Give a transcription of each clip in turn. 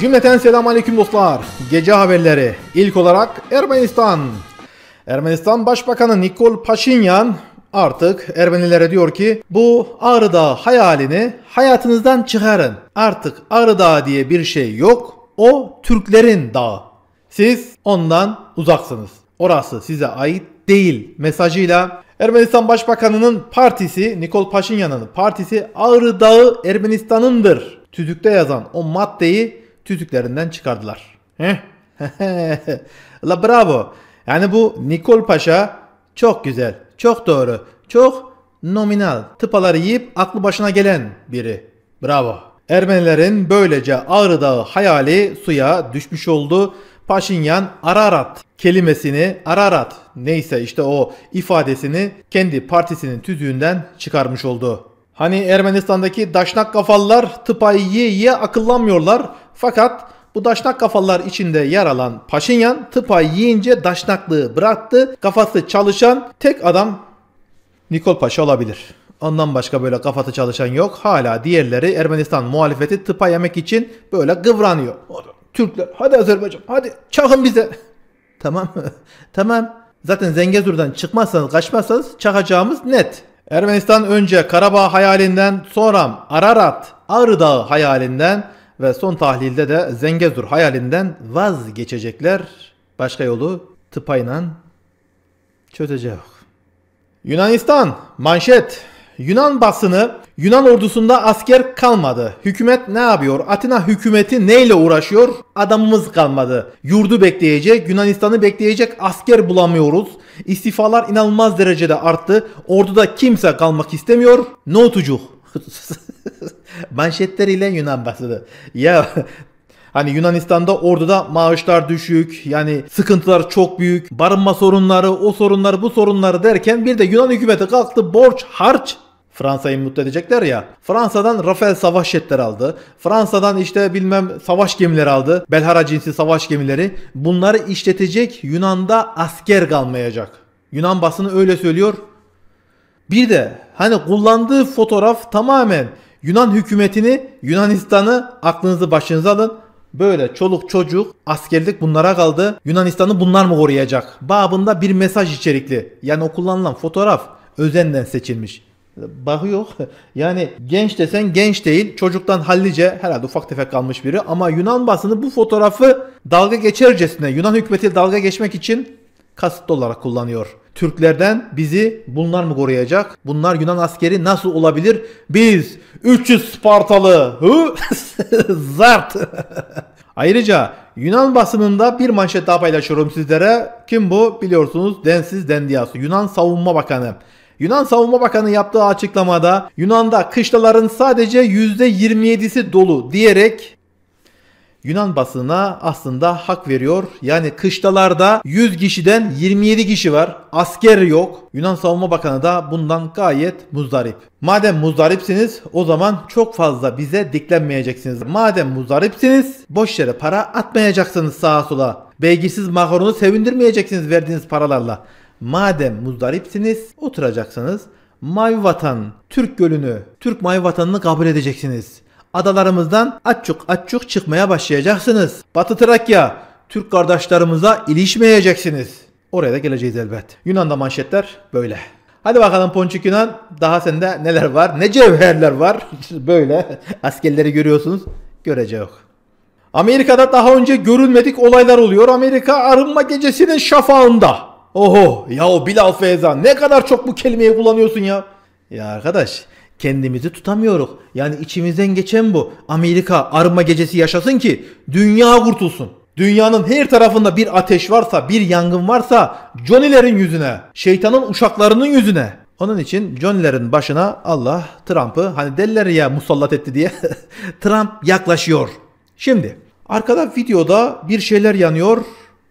Cümleten selam selamünaleyküm dostlar. Gece haberleri. İlk olarak Ermenistan. Ermenistan Başbakanı Nikol Paşinyan artık Ermenilere diyor ki bu Ağrı Dağı hayalini hayatınızdan çıkarın. Artık Ağrı Dağı diye bir şey yok. O Türklerin dağı. Siz ondan uzaksınız. Orası size ait değil mesajıyla Ermenistan Başbakanı'nın partisi Nikol Paşinyan'ın partisi Ağrı Dağı Ermenistan'ındır. Tüdükte yazan o maddeyi tütüklerinden çıkardılar. Heh. La bravo. Yani bu Nikol Paşa çok güzel, çok doğru, çok nominal. Tıpaları yiyip aklı başına gelen biri. Bravo. Ermenilerin böylece Ağrı Dağı hayali suya düşmüş oldu. Paşinyan Ararat kelimesini Ararat neyse işte o ifadesini kendi partisinin tüzüğünden çıkarmış oldu. Hani Ermenistan'daki daşnak kafalılar tıpayı yiye yiye akıllanmıyorlar. Fakat bu daşnak kafalar içinde yer alan Paşinyan tıpa yiyince daşnaklığı bıraktı. Kafası çalışan tek adam Nikol Paşa olabilir. Ondan başka böyle kafası çalışan yok. Hala diğerleri Ermenistan muhalefeti tıpa yemek için böyle gıvranıyor. Türkler hadi Azerbaycan hadi çakın bize. tamam tamam. Zaten Zengezur'dan çıkmazsanız kaçmazsanız çakacağımız net. Ermenistan önce Karabağ hayalinden sonra Ararat Ağrı Dağı hayalinden ve son tahlilde de Zengezur hayalinden vazgeçecekler. Başka yolu tıpayla çözecek. Yunanistan manşet Yunan basını Yunan ordusunda asker kalmadı. Hükümet ne yapıyor? Atina hükümeti neyle uğraşıyor? Adamımız kalmadı. Yurdu bekleyecek, Yunanistan'ı bekleyecek asker bulamıyoruz. İstifalar inanılmaz derecede arttı. Orduda kimse kalmak istemiyor. Notucuk. Manşetleriyle Yunan basını. Ya Hani Yunanistan'da orduda maaşlar düşük, yani sıkıntılar çok büyük, barınma sorunları, o sorunlar, bu sorunları derken bir de Yunan hükümeti kalktı borç, harç Fransa'yı mutlu edecekler ya. Fransa'dan Rafael savaş jetleri aldı. Fransa'dan işte bilmem savaş gemileri aldı. Belhara cinsi savaş gemileri. Bunları işletecek Yunan'da asker kalmayacak. Yunan basını öyle söylüyor. Bir de hani kullandığı fotoğraf tamamen Yunan hükümetini, Yunanistan'ı aklınızı başınıza alın. Böyle çoluk çocuk, askerlik bunlara kaldı. Yunanistan'ı bunlar mı koruyacak? Babında bir mesaj içerikli. Yani o kullanılan fotoğraf özenden seçilmiş. Bakıyor. Yani genç desen genç değil. Çocuktan hallice herhalde ufak tefek kalmış biri. Ama Yunan basını bu fotoğrafı dalga geçercesine Yunan hükümeti dalga geçmek için kasıtlı olarak kullanıyor. Türklerden bizi bunlar mı koruyacak? Bunlar Yunan askeri nasıl olabilir? Biz 300 Spartalı zart. Ayrıca Yunan basınında bir manşet daha paylaşıyorum sizlere. Kim bu? Biliyorsunuz Densiz Dendias. Yunan Savunma Bakanı. Yunan Savunma Bakanı yaptığı açıklamada Yunan'da kışlaların sadece %27'si dolu diyerek Yunan basına aslında hak veriyor. Yani kışlalarda 100 kişiden 27 kişi var. Asker yok. Yunan Savunma Bakanı da bundan gayet muzdarip. Madem muzdaripsiniz o zaman çok fazla bize diklenmeyeceksiniz. Madem muzdaripsiniz boş yere para atmayacaksınız sağa sola. Beygirsiz makaronu sevindirmeyeceksiniz verdiğiniz paralarla. Madem muzdaripsiniz oturacaksınız. Mavi Türk Gölü'nü, Türk Mavi kabul edeceksiniz. Adalarımızdan açık açık çıkmaya başlayacaksınız. Batı Trakya, Türk kardeşlerimize ilişmeyeceksiniz. Oraya da geleceğiz elbet. Yunan'da manşetler böyle. Hadi bakalım Ponçik Yunan daha sende neler var? Ne cevherler var? böyle askerleri görüyorsunuz. Görece yok. Amerika'da daha önce görülmedik olaylar oluyor. Amerika arınma gecesinin şafağında. Oho ya o Bilal Feyza ne kadar çok bu kelimeyi kullanıyorsun ya. Ya arkadaş Kendimizi tutamıyoruz. Yani içimizden geçen bu. Amerika arma gecesi yaşasın ki dünya kurtulsun. Dünyanın her tarafında bir ateş varsa, bir yangın varsa Johnny'lerin yüzüne, şeytanın uşaklarının yüzüne. Onun için Johnny'lerin başına Allah Trump'ı hani derler ya musallat etti diye Trump yaklaşıyor. Şimdi arkada videoda bir şeyler yanıyor.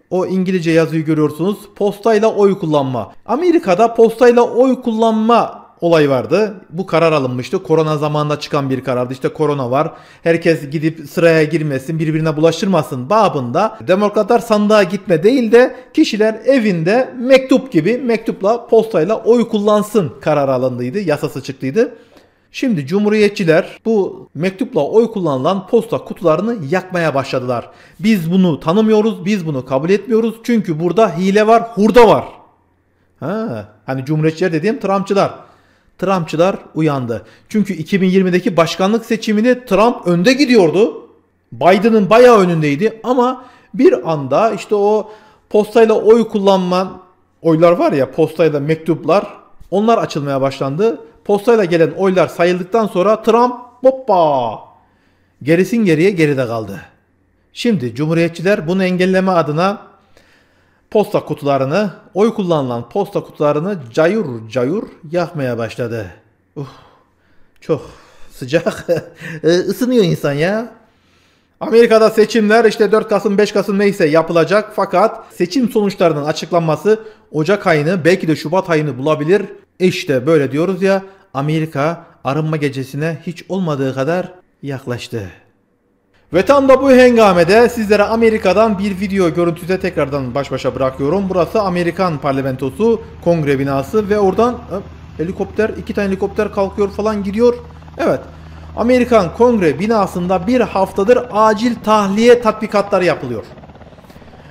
O İngilizce yazıyı görüyorsunuz. Postayla oy kullanma. Amerika'da postayla oy kullanma Olay vardı. Bu karar alınmıştı. Korona zamanında çıkan bir karardı. İşte korona var. Herkes gidip sıraya girmesin, birbirine bulaştırmasın babında. Demokratlar sandığa gitme değil de kişiler evinde mektup gibi mektupla postayla oy kullansın karar alındıydı. Yasası çıktıydı. Şimdi cumhuriyetçiler bu mektupla oy kullanılan posta kutularını yakmaya başladılar. Biz bunu tanımıyoruz, biz bunu kabul etmiyoruz. Çünkü burada hile var, hurda var. Ha, hani cumhuriyetçiler dediğim Trumpçılar. Trumpçılar uyandı. Çünkü 2020'deki başkanlık seçimini Trump önde gidiyordu. Biden'ın bayağı önündeydi ama bir anda işte o postayla oy kullanman oylar var ya postayla mektuplar onlar açılmaya başlandı. Postayla gelen oylar sayıldıktan sonra Trump hoppa gerisin geriye geride kaldı. Şimdi cumhuriyetçiler bunu engelleme adına posta kutularını, oy kullanılan posta kutularını cayur cayur yakmaya başladı. Uh, çok sıcak. Isınıyor e, insan ya. Amerika'da seçimler işte 4 Kasım 5 Kasım neyse yapılacak fakat seçim sonuçlarının açıklanması Ocak ayını belki de Şubat ayını bulabilir. E işte böyle diyoruz ya Amerika arınma gecesine hiç olmadığı kadar yaklaştı. Ve tam da bu hengamede sizlere Amerika'dan bir video görüntüde tekrardan baş başa bırakıyorum. Burası Amerikan parlamentosu, kongre binası ve oradan helikopter, iki tane helikopter kalkıyor falan gidiyor. Evet, Amerikan kongre binasında bir haftadır acil tahliye tatbikatları yapılıyor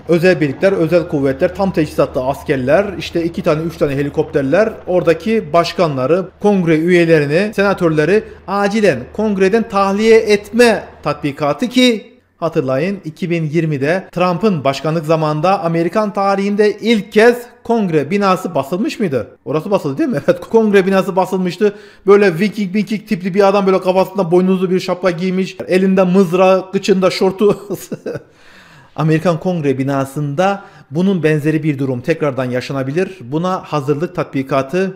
özel birlikler, özel kuvvetler, tam teçhizatlı askerler, işte iki tane üç tane helikopterler oradaki başkanları, kongre üyelerini, senatörleri acilen kongreden tahliye etme tatbikatı ki Hatırlayın 2020'de Trump'ın başkanlık zamanında Amerikan tarihinde ilk kez kongre binası basılmış mıydı? Orası basıldı değil mi? Evet kongre binası basılmıştı. Böyle viking viking tipli bir adam böyle kafasında boynuzlu bir şapka giymiş. Elinde mızra, kıçında şortu Amerikan Kongre binasında bunun benzeri bir durum tekrardan yaşanabilir. Buna hazırlık tatbikatı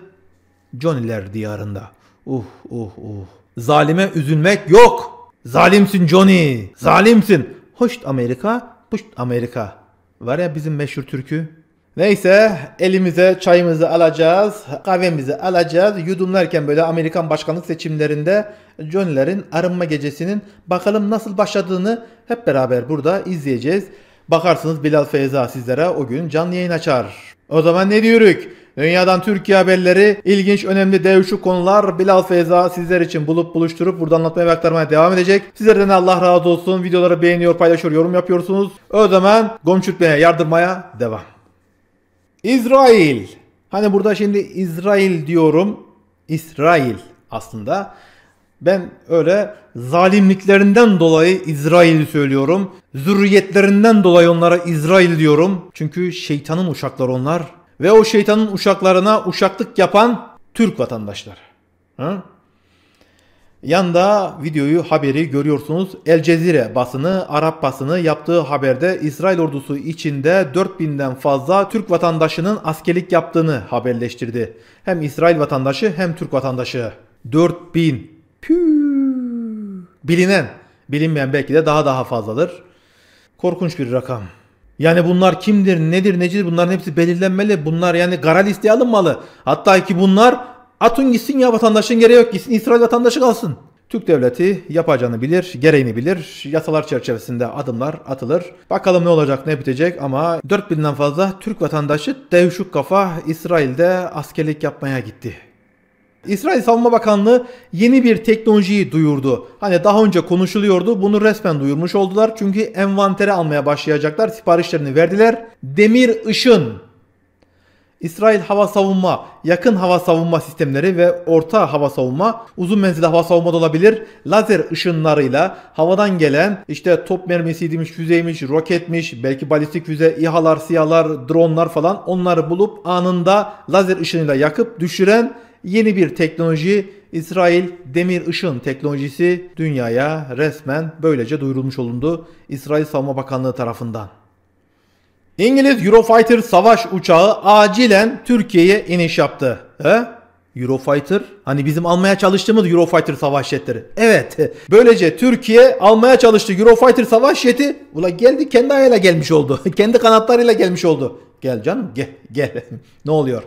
Johnny'ler diyarında. Uh uh uh. Zalime üzülmek yok. Zalimsin Johnny. Zalimsin. Hoşt Amerika, puşt Amerika. Var ya bizim meşhur türkü. Neyse elimize çayımızı alacağız, kahvemizi alacağız. Yudumlarken böyle Amerikan başkanlık seçimlerinde John'lerin arınma gecesinin bakalım nasıl başladığını hep beraber burada izleyeceğiz. Bakarsınız Bilal Feyza sizlere o gün canlı yayın açar. O zaman ne diyoruz? Dünyadan Türkiye haberleri, ilginç, önemli, dev konular Bilal Feyza sizler için bulup buluşturup burada anlatmaya ve aktarmaya devam edecek. Sizlerden Allah razı olsun. Videoları beğeniyor, paylaşıyor, yorum yapıyorsunuz. O zaman Gomçütme'ye yardırmaya devam. İsrail. Hani burada şimdi İsrail diyorum. İsrail aslında. Ben öyle zalimliklerinden dolayı İsrail söylüyorum. Zürriyetlerinden dolayı onlara İsrail diyorum. Çünkü şeytanın uşakları onlar. Ve o şeytanın uşaklarına uşaklık yapan Türk vatandaşları. Hı? Yanda videoyu haberi görüyorsunuz. El Cezire basını, Arap basını yaptığı haberde İsrail ordusu içinde 4000'den fazla Türk vatandaşının askerlik yaptığını haberleştirdi. Hem İsrail vatandaşı hem Türk vatandaşı. 4000. Püüü. Bilinen, bilinmeyen belki de daha daha fazladır. Korkunç bir rakam. Yani bunlar kimdir, nedir, necidir bunların hepsi belirlenmeli. Bunlar yani gara listeye alınmalı. Hatta ki bunlar Atın gitsin ya vatandaşın gereği yok gitsin İsrail vatandaşı kalsın. Türk devleti yapacağını bilir, gereğini bilir. Yasalar çerçevesinde adımlar atılır. Bakalım ne olacak, ne bitecek ama 4000'den fazla Türk vatandaşı devşuk kafa İsrail'de askerlik yapmaya gitti. İsrail Savunma Bakanlığı yeni bir teknolojiyi duyurdu. Hani daha önce konuşuluyordu bunu resmen duyurmuş oldular. Çünkü envantere almaya başlayacaklar siparişlerini verdiler. Demir ışın İsrail hava savunma, yakın hava savunma sistemleri ve orta hava savunma, uzun menzil hava savunma da olabilir. Lazer ışınlarıyla havadan gelen işte top mermisiymiş, füzeymiş, roketmiş, belki balistik füze, İHA'lar, SİHA'lar, dronlar falan onları bulup anında lazer ışınıyla yakıp düşüren yeni bir teknoloji İsrail demir ışın teknolojisi dünyaya resmen böylece duyurulmuş olundu İsrail Savunma Bakanlığı tarafından. İngiliz Eurofighter savaş uçağı acilen Türkiye'ye iniş yaptı. He? Eurofighter? Hani bizim almaya çalıştığımız Eurofighter savaş jetleri. Evet. Böylece Türkiye almaya çalıştı Eurofighter savaş jeti. Ula geldi kendi ayağıyla gelmiş oldu. kendi kanatlarıyla gelmiş oldu. Gel canım gel gel. ne oluyor?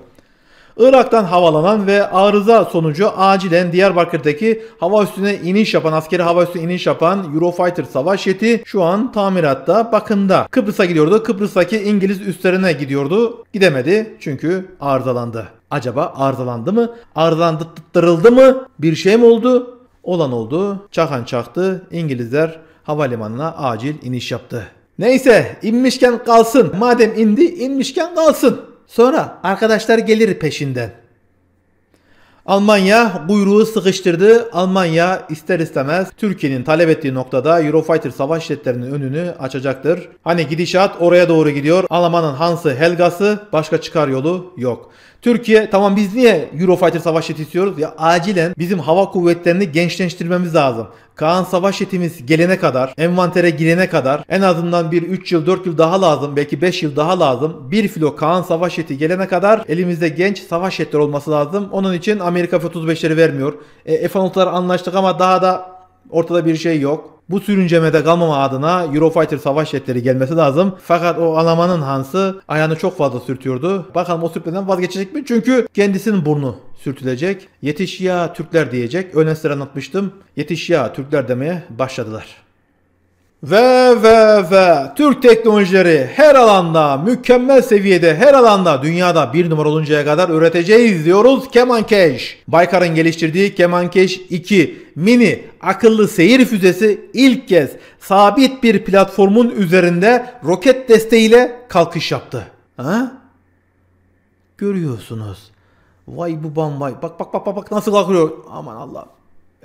Irak'tan havalanan ve arıza sonucu acilen Diyarbakır'daki hava üstüne iniş yapan, askeri hava üstüne iniş yapan Eurofighter savaş jeti şu an tamiratta, bakımda. Kıbrıs'a gidiyordu. Kıbrıs'taki İngiliz üstlerine gidiyordu. Gidemedi çünkü arızalandı. Acaba arızalandı mı? Arızalandırıldı mı? Bir şey mi oldu? Olan oldu. Çakan çaktı. İngilizler havalimanına acil iniş yaptı. Neyse inmişken kalsın. Madem indi inmişken kalsın. Sonra arkadaşlar gelir peşinden. Almanya kuyruğu sıkıştırdı. Almanya ister istemez Türkiye'nin talep ettiği noktada Eurofighter savaş jetlerinin önünü açacaktır. Hani gidişat oraya doğru gidiyor. Almanın Hansı Helgası başka çıkar yolu yok. Türkiye tamam biz niye Eurofighter savaş jeti istiyoruz? Ya acilen bizim hava kuvvetlerini gençleştirmemiz lazım. Kaan savaş yetimiz gelene kadar, envantere girene kadar en azından bir 3 yıl 4 yıl daha lazım belki 5 yıl daha lazım. Bir filo Kaan savaş yeti gelene kadar elimizde genç savaş yetleri olması lazım. Onun için Amerika F-35'leri vermiyor. E, F-16'lar anlaştık ama daha da ortada bir şey yok. Bu sürüncemede kalmama adına Eurofighter savaş jetleri gelmesi lazım. Fakat o Alman'ın Hans'ı ayağını çok fazla sürtüyordu. Bakalım o sürtmeden vazgeçecek mi? Çünkü kendisinin burnu sürtülecek. Yetiş ya Türkler diyecek. Öne sıra anlatmıştım. Yetiş ya Türkler demeye başladılar. Ve ve ve Türk teknolojileri her alanda mükemmel seviyede her alanda dünyada bir numara oluncaya kadar üreteceğiz diyoruz Keman Cash. Baykar'ın geliştirdiği Keman Cash 2 mini akıllı seyir füzesi ilk kez sabit bir platformun üzerinde roket desteğiyle kalkış yaptı. Ha? Görüyorsunuz. Vay bu bambay. Bak bak bak bak nasıl kalkıyor. Aman Allah.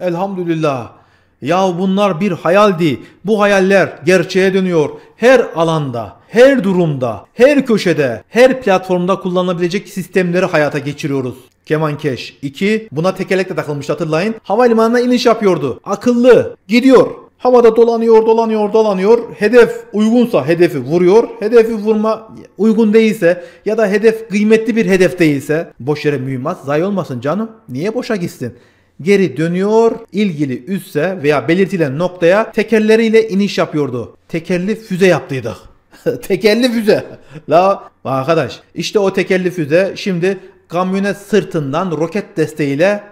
Elhamdülillah. Ya bunlar bir hayaldi. Bu hayaller gerçeğe dönüyor. Her alanda, her durumda, her köşede, her platformda kullanılabilecek sistemleri hayata geçiriyoruz. Kemankeş 2 buna tekerlekle takılmış hatırlayın. Havalimanına iniş yapıyordu. Akıllı gidiyor. Havada dolanıyor, dolanıyor, dolanıyor. Hedef uygunsa hedefi vuruyor. Hedefi vurma uygun değilse ya da hedef kıymetli bir hedef değilse boş yere mühimmat zayi olmasın canım. Niye boşa gitsin? geri dönüyor ilgili üsse veya belirtilen noktaya tekerleriyle iniş yapıyordu. Tekerli füze yaptıydık. tekerli füze. La arkadaş işte o tekerli füze şimdi kamyonet sırtından roket desteğiyle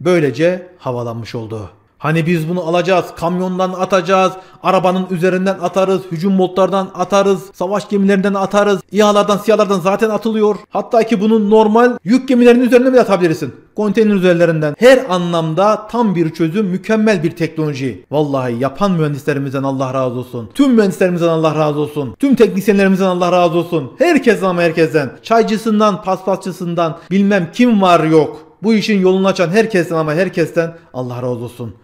böylece havalanmış oldu. Hani biz bunu alacağız, kamyondan atacağız, arabanın üzerinden atarız, hücum botlardan atarız, savaş gemilerinden atarız, İHA'lardan, SİHA'lardan zaten atılıyor. Hatta ki bunu normal yük gemilerinin üzerine bile atabilirsin. Konteyner üzerlerinden. Her anlamda tam bir çözüm, mükemmel bir teknoloji. Vallahi yapan mühendislerimizden Allah razı olsun. Tüm mühendislerimizden Allah razı olsun. Tüm teknisyenlerimizden Allah razı olsun. Herkesten ama herkesten. Çaycısından, paspasçısından bilmem kim var yok. Bu işin yolunu açan herkesten ama herkesten Allah razı olsun.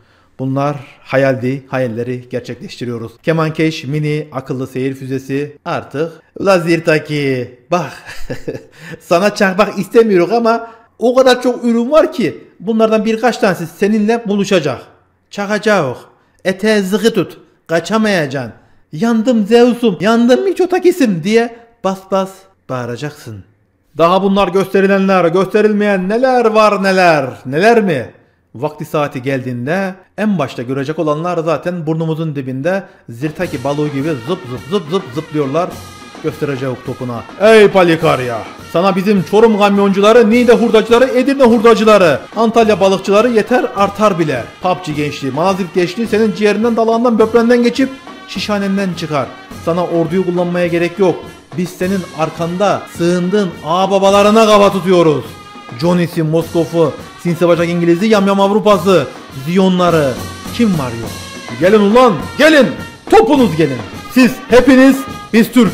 Bunlar hayaldi, hayalleri gerçekleştiriyoruz. Kemankeş mini akıllı seyir füzesi artık Ula bak sana çakmak istemiyoruz ama o kadar çok ürün var ki bunlardan birkaç tanesi seninle buluşacak. Çakacağız. Ete zıkı tut. Kaçamayacaksın. Yandım Zeus'um, yandım Miçotakis'im diye bas bas bağıracaksın. Daha bunlar gösterilenler, gösterilmeyen neler var neler, neler mi? Vakti saati geldiğinde en başta görecek olanlar zaten burnumuzun dibinde zirtaki balığı gibi zıp zıp zıp zıp zıplıyorlar göstereceğim topuna. Ey ya, Sana bizim Çorum kamyoncuları, Niğde hurdacıları, Edirne hurdacıları, Antalya balıkçıları yeter artar bile. PUBG gençliği, Manazgirt gençliği senin ciğerinden, dalağından, böbrenden geçip şişhanenden çıkar. Sana orduyu kullanmaya gerek yok. Biz senin arkanda sığındığın ağababalarına kaba tutuyoruz. Johnny'si, Moskof'u, Sinsi Başak İngiliz'i, Yam Avrupa'sı, Ziyonları. Kim var yok? Gelin ulan gelin. Topunuz gelin. Siz hepiniz biz Türk.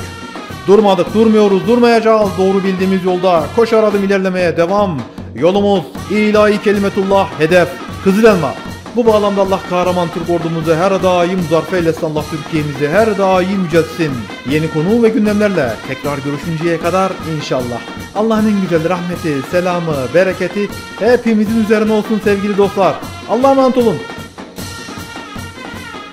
Durmadık durmuyoruz durmayacağız. Doğru bildiğimiz yolda koşar adım ilerlemeye devam. Yolumuz ilahi kelimetullah hedef. Kızıl elma. Bu bağlamda Allah kahraman Türk ordumuzu her daim zarf eylesin Allah Türkiye'mizi her daim yüceltsin. Yeni konu ve gündemlerle tekrar görüşünceye kadar inşallah. Allah'ın en güzel rahmeti, selamı, bereketi hepimizin üzerine olsun sevgili dostlar. Allah'a emanet olun.